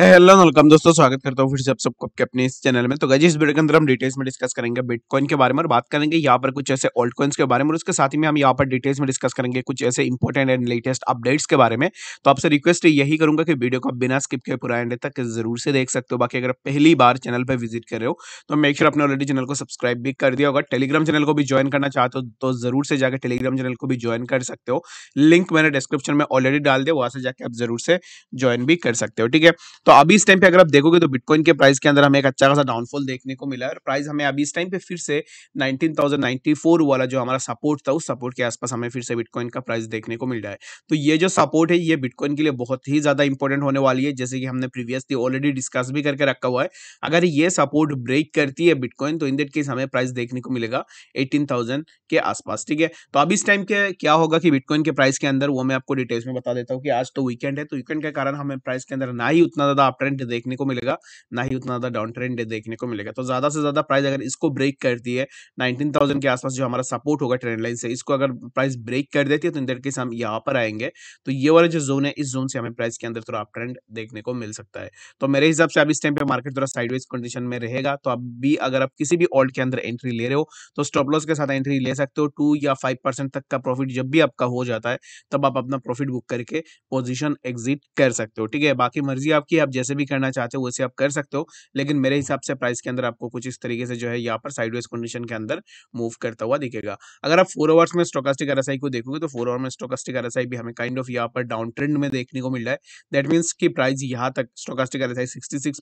hello welcome दोस्तों स्वागत करता हूँ फिर से आप सबको आपके अपने इस चैनल में तो गाइस इस वीडियो के अंदर हम डिटेल्स में डिस्कस करेंगे बिटकॉइन के बारे में और बात करेंगे यहाँ पर कुछ ऐसे ओल्ड कॉइन्स के बारे में और उसके साथ ही में हम यहाँ पर डिटेल्स में डिस्कस करेंगे कुछ ऐसे इंपॉर्टेंट एंड लेटेस्ट अपडेट्स के बारे में तो आपसे रिक्वेस्ट यही करूँगा कि वीडियो को बिना स्किप के पूरा एंड तक जरूर से देख सकते हो बाकी अगर पहली बार चैनल पर विजिट कर रहे हो तो मेक श्योर अपने ऑलरेडी चैनल को सब्सक्राइब भी कर दिया अगर टेलीग्राम चैनल को भी ज्वाइन करना चाहते हो तो जरूर से जाकर टेलीग्राम चैनल को भी ज्वाइन कर सकते हो लिंक मैंने डिस्क्रिप्शन में ऑलरेडी डाल दिया वहाँ से जाकर आप जरूर से ज्वाइन भी कर सकते हो ठीक है तो अभी इस टाइम पे अगर आप देखोगे तो बिटकॉइन के प्राइस के अंदर हमें एक अच्छा खासा डाउनफॉल देखने को मिला है और प्राइस हमें अभी इस टाइम पे फिर से 19,094 वाला जो हमारा सपोर्ट था उस सपोर्ट के आसपास हमें फिर से बिटकॉइन का प्राइस देखने को मिल रहा है तो ये जो सपोर्ट है ये बिटकॉइन के लिए बहुत ही ज्यादा इंपॉर्टेंट होने वाली है जैसे कि हमने प्रीवियसली ऑलरेडी डिस्कस भी करके रखा हुआ है अगर ये सपोर्ट ब्रेक करती है बिटकॉइन तो इन दैट केस हमें प्राइस देखने को मिलेगा एटीन के आसपास ठीक है तो अभी इस टाइम के क्या होगा कि बिटकॉइन के प्राइस के अंदर वो मैं आपको डिटेल्स में बता देता हूँ कि आज तो वीकेंड है तो वीकेंड के कारण हमें प्राइस के अंदर ना ही उतना ज्यादा अप ट्रेंड देखने को मिलेगा ना ही उतना ज्यादा डाउन ट्रेंड देखने को मिलेगा तो ज्यादा से ज्यादा प्राइस अगर इसको ब्रेक करती है नाइनटीन थाउजेंड के आसपास जो हमारा सपोर्ट होगा ट्रेंड लाइन से इसको अगर प्राइस ब्रेक कर देती है तो इन तरीके से हम यहाँ पर आएंगे तो ये वाला जो जोन है इस जोन से हमें प्राइस के अंदर थोड़ा अप ट्रेंड देखने को मिल सकता है तो मेरे हिसाब से अब इस टाइम पे मार्केट थोड़ा साइडवेज कंडीशन में रहेगा तो अब भी अगर आप किसी भी ऑल्ट के अंदर एंट्री ले रहे हो तो स्टॉप लॉस के साथ एंट्री ले सकते हो टू या फाइव परसेंट तक का प्रॉफिट जब भी आपका हो जाता है तब आप अपना प्रॉफिट बुक करके पोजिशन एग्जिट कर सकते हो ठीक है बाकी मर्जी आपकी आप जैसे भी करना चाहते हो वैसे आप कर सकते हो लेकिन मेरे हिसाब से प्राइस के अंदर आपको कुछ इस तरीके से जो है यहाँ पर साइडवेज कंडीशन के अंदर मूव करता हुआ दिखेगा अगर आप फोर आवर्स में स्टोकास्टिक आर को देखोगे तो फोर आवर में स्टोकास्टिक आर भी हमें काइंड ऑफ यहाँ पर डाउन ट्रेंड में देखने को मिल रहा है दैट मीन्स की प्राइस यहाँ तक स्टोकास्टिक आर एस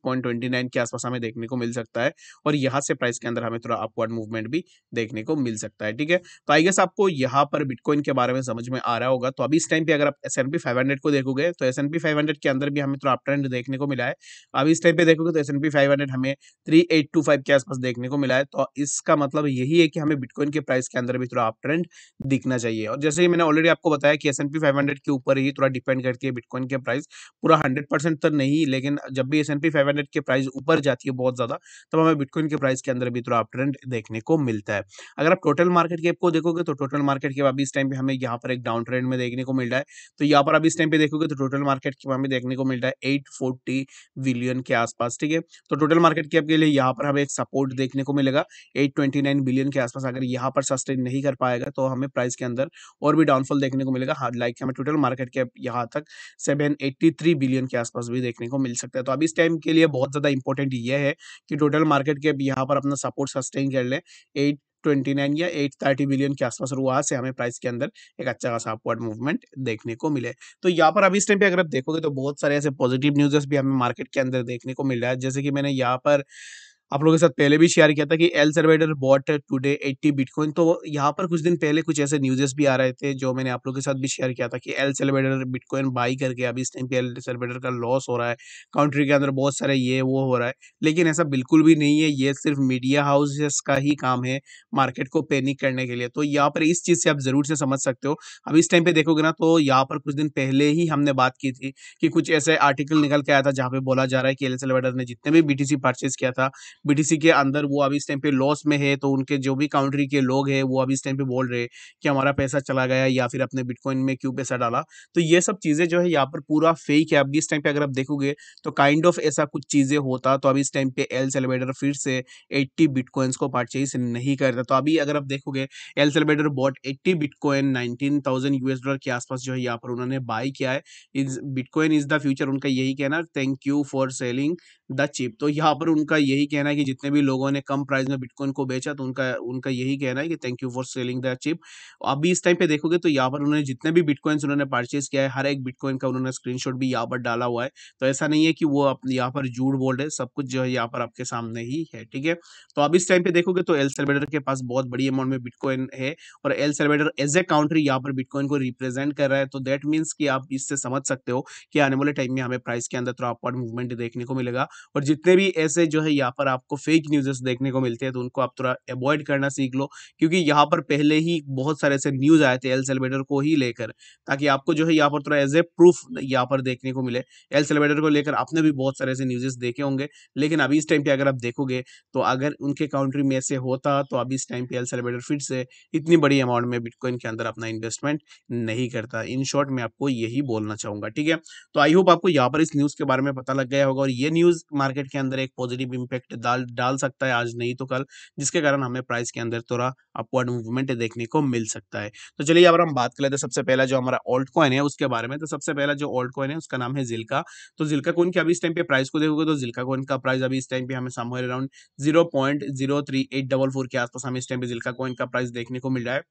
के आसपास हमें देखने को मिल सकता है और यहाँ से प्राइस के अंदर हमें थोड़ा अपवर्ड मूवमेंट भी देखने को मिल सकता है ठीक है तो आई गेस आपको यहाँ पर बिटकॉइन के बारे में समझ में आ रहा होगा तो अभी इस टाइम पे अगर आप एस एन पी को देखोगे तो एस एन पी के अंदर भी हमें थोड़ा अप ट्रेंड देखने देखने को मिला है अब इस टाइम पे देखोगे तो S and P five hundred हमें थ्री एट टू फाइव के आसपास देखने को मिला है तो इसका मतलब यही है कि हमें बिटकॉइन के प्राइस के अंदर भी थोड़ा अप ट्रेंड दिखना चाहिए और जैसे ही मैंने ऑलरेडी आपको बताया कि S and P five hundred के ऊपर ही थोड़ा डिपेंड करती है बिटकॉइन के प्राइस पूरा हंड्रेड परसेंट तो नहीं लेकिन जब भी S and P five hundred के प्राइस ऊपर जाती है बहुत ज़्यादा तब हमें बिटकॉइन के प्राइस के अंदर भी थोड़ा अप ट्रेंड देखने को मिलता है अगर आप टोटल मार्केट के को देखोगे तो टोटल मार्केट के बाद इस टाइम पे हमें यहाँ पर एक डाउन ट्रेंड में देखने को मिल रहा है तो यहाँ पर अब इस टाइम पे देखोगे तो टोटल मार्केट के हमें देखने को मिल रहा है एट फोर फोर्टी बिलियन के आसपास ठीक है तो टोटल मार्केट कैप के लिए यहाँ पर हमें एक सपोर्ट देखने को मिलेगा एट ट्वेंटी नाइन बिलियन के आसपास अगर यहाँ पर सस्टेन नहीं कर पाएगा तो हमें प्राइस के अंदर और भी डाउनफॉल देखने को मिलेगा हार्ड लाइक हमें टोटल मार्केट कैप यहाँ तक सेवन एट्टी थ्री बिलियन के आसपास भी देखने को मिल सकता है तो अभी इस टाइम के लिए बहुत ज़्यादा इंपॉर्टेंट यह है कि टोटल मार्केट कैप यहाँ पर अपना सपोर्ट सस्टेन कर लें एट ट्वेंटी नाइन या एट थर्टी बिलियन के आसपास रुआ से हमें प्राइस के अंदर एक अच्छा खासा अपवर्ड मूवमेंट देखने को मिले तो यहाँ पर अभी इस टाइम पे अगर आप देखोगे तो बहुत सारे ऐसे पॉजिटिव न्यूजेस भी हमें मार्केट के अंदर देखने को मिल रहा है जैसे कि मैंने यहाँ पर आप लोगों के साथ पहले भी शेयर किया था कि El Salvador bought today 80 bitcoin तो यहाँ पर कुछ दिन पहले कुछ ऐसे न्यूजेस भी आ रहे थे जो मैंने आप लोगों के साथ भी शेयर किया था कि एल सर्वेडर बिटकॉइन बाई करके अभी इस टाइम पे एल सर्वेडर का लॉस हो रहा है कंट्री के अंदर बहुत सारे ये वो हो रहा है लेकिन ऐसा बिल्कुल भी नहीं है ये सिर्फ मीडिया हाउसेस का ही काम है मार्केट को पैनिक करने के लिए तो यहाँ पर इस चीज़ से आप ज़रूर से समझ सकते हो अब इस टाइम पर देखोगे ना तो यहाँ पर कुछ दिन पहले ही हमने बात की थी कि कुछ ऐसे आर्टिकल निकल के आया था जहाँ पर बोला जा रहा है कि एल सर्वेडर ने जितने भी बी परचेज किया था बीटीसी के अंदर वो अभी इस टाइम पे लॉस में है तो उनके जो भी काउंट्री के लोग हैं वो अभी इस टाइम पे बोल रहे हैं कि हमारा पैसा चला गया या फिर अपने बिटकॉइन में क्यों पैसा डाला तो ये सब चीज़ें जो है यहाँ पर पूरा फेक है अभी इस टाइम पे अगर आप देखोगे तो काइंड ऑफ ऐसा कुछ चीज़ें होता तो अभी इस टाइम पे एल सेलिब्रेटर फिर से एट्टी बिटकॉइंस को परचेज नहीं करता तो अभी अगर आप देखोगे El Salvador bought eighty bitcoin nineteen thousand US dollar के आसपास जो है यहाँ पर उन्होंने बाय किया है बिटकॉइन इज द फ्यूचर उनका यही कहना thank you for selling the chip तो यहाँ पर उनका यही कहना है कि जितने भी लोगों ने कम प्राइस में बिटकॉइन को बेचा तो उनका उनका यही कहना है कि thank you for selling the chip आप भी इस टाइम पे देखोगे तो यहाँ पर उन्होंने जितने भी बिटकॉइंस उन्होंने परचेज किया है हर एक बिटकॉइन का उन्होंने स्क्रीन भी यहाँ पर डाला हुआ है तो ऐसा नहीं है कि वो यहाँ पर झूठ बोल रहे सब कुछ जो है यहाँ पर आपके सामने ही है ठीक है तो आप इस टाइम पे देखोगे तो एल सेल्वेडर के पास बहुत बड़ी अमाउंट में बिटकॉइन है और El Salvador as a country यहाँ पर बिटकॉइन को रिप्रेजेंट कर रहा है तो दैट मीन्स कि आप इससे समझ सकते हो कि आने वाले टाइम में हमें प्राइस के अंदर तो अपवर्ड मूवमेंट देखने को मिलेगा और जितने भी ऐसे जो है यहाँ पर आप आपको फेक न्यूज़ेस देखने को मिलते हैं तो उनको आप थोड़ा अवॉइड करना सीख लो क्योंकि यहाँ पर पहले ही बहुत सारे ऐसे न्यूज़ आए थे एल सेलिब्रेटर को ही लेकर ताकि आपको जो है यहाँ पर थोड़ा एज ए प्रूफ यहाँ पर देखने को मिले एल सेलिब्रेटर को लेकर आपने भी बहुत सारे ऐसे न्यूज़ेस देखे होंगे लेकिन अभी इस टाइम पे अगर आप देखोगे तो अगर उनके काउंट्री में ऐसे होता तो अभी इस टाइम पे एल सेलेबेटर फिर से इतनी बड़ी अमाउंट में बिटकॉइन के अंदर अपना इन्वेस्टमेंट नहीं करता इन शॉर्ट मैं आपको यही बोलना चाहूंगा ठीक है तो आई होप आपको यहाँ पर इस न्यूज़ के बारे में पता लग गया होगा और ये न्यूज़ मार्केट के अंदर एक पॉजिटिव इम्पैक्ट डाल डाल सकता है आज नहीं तो कल जिसके कारण हमें प्राइस के अंदर थोड़ा अपवर्ड मूवमेंट देखने को मिल सकता है तो चलिए अब हम बात कर लेते हैं सबसे पहला जो हमारा ऑल्ट कॉइन है उसके बारे में तो सबसे पहला जो ऑल्ट कॉइन है उसका नाम है जिल्का तो जिल्का कॉइन के अभी इस टाइम पे प्राइस को देखोगे तो जिल्का कॉइन का प्राइस अभी इस टाइम पे हमें somewhere around zero point zero three eight double four के आसपास हमें इस टाइम पे जिल्का कॉइन का प्राइस देखने को मिल रहा है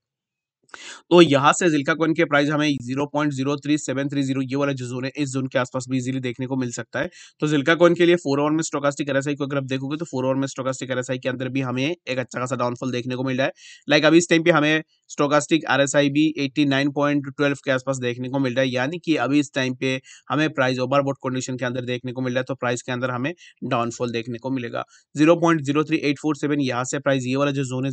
तो यहाँ से जिल्का कोइन के प्राइस हमें zero point zero three seven three zero ये वाला जो जोन है इस जोन के आसपास भी इजीली देखने को मिल सकता है तो जिल्का कोइन के लिए फोर ओवर में स्टोकास्टिक एरएसआई को अगर आप देखोगे तो फोर ओवर में स्टोकास्टिक एरएसआई के अंदर भी हमें एक अच्छा खासा डाउनफॉल देखने को मिल रहा है लाइक अभी इस टाइम पे हमें स्टोकास्टिक आर आरएसआई भी 89.12 के आसपास देखने को मिल रहा है यानी कि अभी इस टाइम पे हमें प्राइस ओवरबोट कंडीशन के अंदर देखने को मिल रहा है तो प्राइस के अंदर हमें डाउनफॉल देखने को मिलेगा जीरो 0.03847 यहाँ से प्राइस ये वाला जो जोन है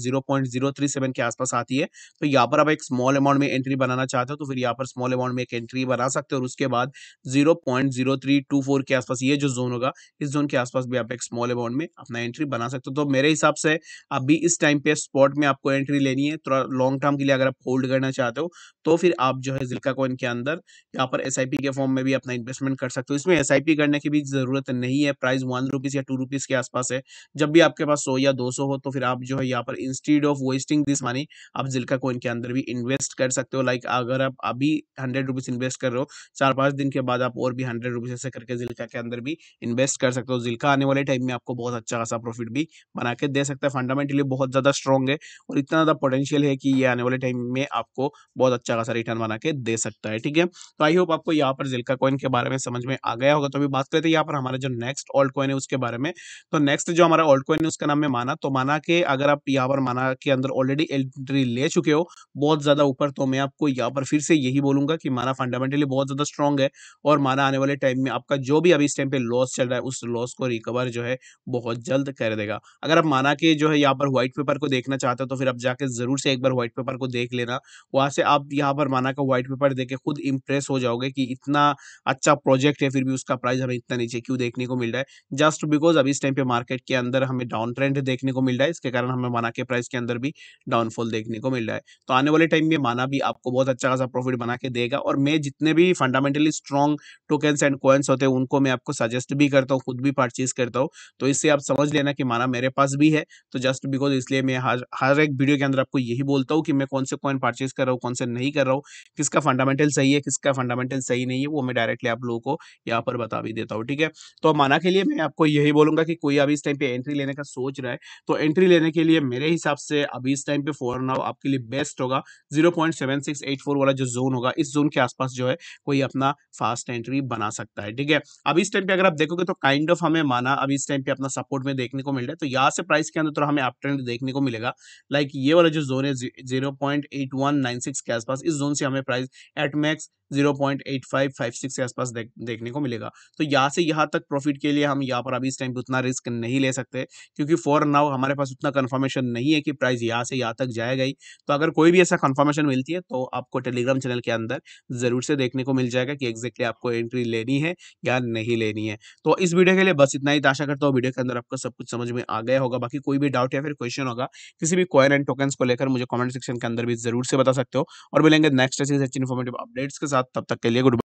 0.037 के आसपास आती है तो यहाँ पर आप आप एक स्मॉल अमाउंट में एंट्री बनाना चाहते हो तो फिर यहाँ पर स्मॉल अमाउंट में एक एंट्री बना सकते हो और उसके बाद zero point zero three two four के आसपास ये जो जोन होगा इस जोन के आसपास भी आप एक स्मॉल अमाउंट में अपना एंट्री बना सकते हो तो मेरे हिसाब से अभी इस टाइम पे स्पॉट में आपको एंट्री लेनी है थोड़ा लॉन्ग टर्म के लिए अगर आप होल्ड करना चाहते हो तो फिर आप जो है जिल्का कॉइन के अंदर यहाँ पर एस के फॉर्म में भी अपना इन्वेस्टमेंट कर सकते हो इसमें एस करने की भी जरूरत नहीं है प्राइस वन रुपीज या टू रुपीज के आसपास है जब भी आपके पास सौ या दो हो तो फिर आप जो है यहाँ पर इंस्टीड ऑफ वेस्टिंग दिस मानी आप जिल्का कॉइन के अंदर भी इन्वेस्ट कर सकते हो लाइक अगर आप अभी हंड्रेड रुपीज़ इन्वेस्ट कर रहे हो चार पांच दिन के बाद आप और भी हंड्रेड रुपीज़ ऐसे करके जिल्का के अंदर भी इन्वेस्ट कर सकते हो जिल्का आने वाले टाइम में आपको बहुत अच्छा खासा प्रॉफिट भी बना के दे सकता है फंडामेंटली बहुत ज़्यादा स्ट्रॉन्ग है और इतना ज़्यादा पोटेंशियल है कि ये आने वाले टाइम में आपको बहुत अच्छा खासा रिटर्न बना के दे सकता है ठीक है तो आई होप आपको यहाँ पर जिल्का कॉइन के बारे में समझ में आ गया होगा तो अभी बात करते हैं यहाँ पर हमारे जो नेक्स्ट ऑल्ट कॉइन है उसके बारे में तो नेक्स्ट जो हमारा ऑल्ट कॉइन है उसका नाम है माना तो माना के अगर आप यहाँ पर माना के अंदर ऑलरेडी एंट्री ले चुके हो बहुत ज़्यादा ऊपर तो मैं आपको यहाँ पर फिर से यही बोलूंगा कि माना फंडामेंटली बहुत ज़्यादा स्ट्रॉन्ग है और माना आने वाले टाइम में आपका जो भी अभी इस टाइम पे लॉस चल रहा है उस लॉस को रिकवर जो है बहुत जल्द कर देगा अगर आप माना के जो है यहाँ पर व्हाइट पेपर को देखना चाहते हो तो फिर आप जाके ज़रूर से एक बार व्हाइट पेपर को देख लेना वहां से आप यहाँ पर माना का व्हाइट पेपर देख खुद इंप्रेस हो जाओगे कि इतना अच्छा प्रोजेक्ट है फिर भी उसका प्राइस हमें इतना नीचे क्यों देखने को मिल रहा है जस्ट बिकॉज अभी इस टाइम पे मार्केट के अंदर हमें डाउन ट्रेंड देखने को मिल रहा है इसके कारण हमें माना के प्राइस के अंदर भी डाउनफॉल देखने को मिल रहा है तो आने आने वाले टाइम में माना भी आपको बहुत अच्छा खासा प्रॉफिट बना के देगा और मैं जितने भी fundamentally strong tokens and coins होते हैं उनको मैं आपको सजेस्ट भी करता हूँ खुद भी परचेज करता हूँ तो इससे आप समझ लेना कि माना मेरे पास भी है तो जस्ट बिकॉज इसलिए मैं हर हर एक वीडियो के अंदर आपको यही बोलता हूँ कि मैं कौन से कॉइन परचेज कर रहा हूँ कौन से नहीं कर रहा हूँ किसका फंडामेंटल सही है किसका फंडामेंटल सही नहीं है वो मैं डायरेक्टली आप लोगों को यहाँ पर बता भी देता हूँ ठीक है तो माना के लिए मैं आपको यही बोलूंगा कि कोई अभी इस टाइम पे एंट्री लेने का सोच रहा है तो एंट्री लेने के लिए मेरे हिसाब से अभी इस टाइम पे फॉर नाउ आपके लिए बेस्ट होगा होगा 0.7684 वाला जो जोन होगा इस जोन के आसपास जो है कोई अपना फास्ट एंट्री बना सकता है ठीक है अब इस टाइम पे अगर आप देखोगे तो काइंड kind ऑफ of हमें माना अब इस टाइम पे अपना सपोर्ट में देखने को मिल रहा है तो यहाँ से प्राइस के अंदर थोड़ा तो हमें अप ट्रेंड देखने को मिलेगा लाइक ये वाला जो जोन है जीरो के आसपास इस जोन से हमें price at max zero point eight five five six के आसपास देख, देखने को मिलेगा तो यहाँ से यहाँ तक प्रॉफिट के लिए हम यहाँ पर अभी इस टाइम उतना रिस्क नहीं ले सकते क्योंकि फॉर नाउ हमारे पास उतना कन्फर्मेशन नहीं है कि प्राइस यहाँ से यहाँ तक जाएगा ही तो अगर कोई भी ऐसा कन्फर्मेशन मिलती है तो आपको टेलीग्राम चैनल के अंदर ज़रूर से देखने को मिल जाएगा कि एग्जैक्टली आपको एंट्री लेनी है या नहीं लेनी है तो इस वीडियो के लिए बस इतना ही तो आशा करता हूँ वीडियो के अंदर आपको सब कुछ समझ में आ गया होगा बाकी कोई भी डाउट या फिर क्वेश्चन होगा किसी भी कॉइन एंड टोकन को लेकर मुझे कॉमेंट सेक्शन के अंदर भी जरूर से बता सकते हो और मिलेंगे नेक्स्ट ऐसी इन्फॉर्मेटिव अपडेट्स के साथ साथ तब तक के लिए गुड